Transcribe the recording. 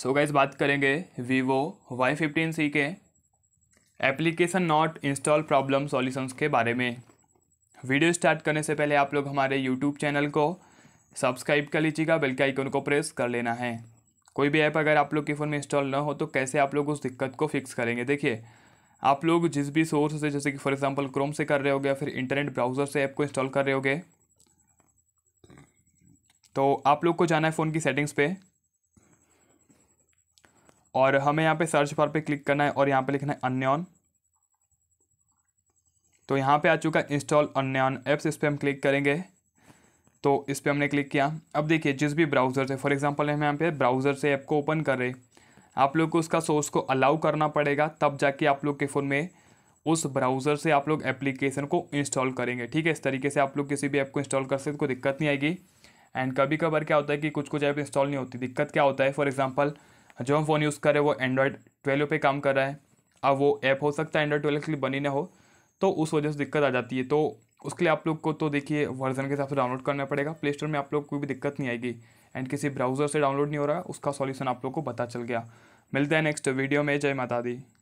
सो so guys बात करेंगे Vivo Y fifteen C के application not install problem solutions के बारे में वीडियो स्टार्ट करने से पहले आप लोग हमारे यूट्यूब चैनल को सब्सक्राइब कर लीजिएगा बेल के आइकन को प्रेस कर लेना है कोई भी ऐप अगर आप लोग के फ़ोन में इंस्टॉल ना हो तो कैसे आप लोग उस दिक्कत को फिक्स करेंगे देखिए आप लोग जिस भी सोर्स से जैसे कि फॉर एग्जांपल क्रोम से कर रहे हो या फिर इंटरनेट ब्राउज़र से ऐप को इंस्टॉल कर रहे हो तो आप लोग को जाना है फ़ोन की सेटिंग्स पर और हमें यहाँ पे सर्च बार पे क्लिक करना है और यहाँ पे लिखना है अन्यन तो यहाँ पे आ चुका है इंस्टॉल अन्यन ऐप्स इस पर हम क्लिक करेंगे तो इस पर हमने क्लिक किया अब देखिए जिस भी ब्राउज़र से फॉर एग्जांपल हम यहाँ पे ब्राउज़र से ऐप को ओपन कर रहे आप लोग को उसका सोर्स को अलाउ करना पड़ेगा तब जाके आप लोग के फ़ोन में उस ब्राउज़र से आप लोग एप्लीकेशन को इंस्टॉल करेंगे ठीक है इस तरीके से आप लोग किसी भी ऐप को इंस्टॉल कर सकते कोई दिक्कत नहीं आएगी एंड कभी कभार क्या होता है कि कुछ कुछ ऐप इंस्टॉल नहीं होती दिक्कत क्या होता है फॉर एग्जाम्पल जो हम फ़ोन यूज़ कर रहे हैं वो एंड्रॉयड ट्वेल्व पे काम कर रहा है अब वो ऐप हो सकता है एंड्रॉयड ट्वेल्व के लिए बनी ना हो तो उस वजह से दिक्कत आ जाती है तो उसके लिए आप लोग को तो देखिए वर्जन के हिसाब से डाउनलोड करना पड़ेगा प्ले स्टोर में आप लोग को भी दिक्कत नहीं आएगी एंड किसी ब्राउज़र से डाउनलोड नहीं हो रहा उसका सॉल्यूशन आप लोग को पता चल गया मिलते हैं नेक्स्ट वीडियो में जय माता दी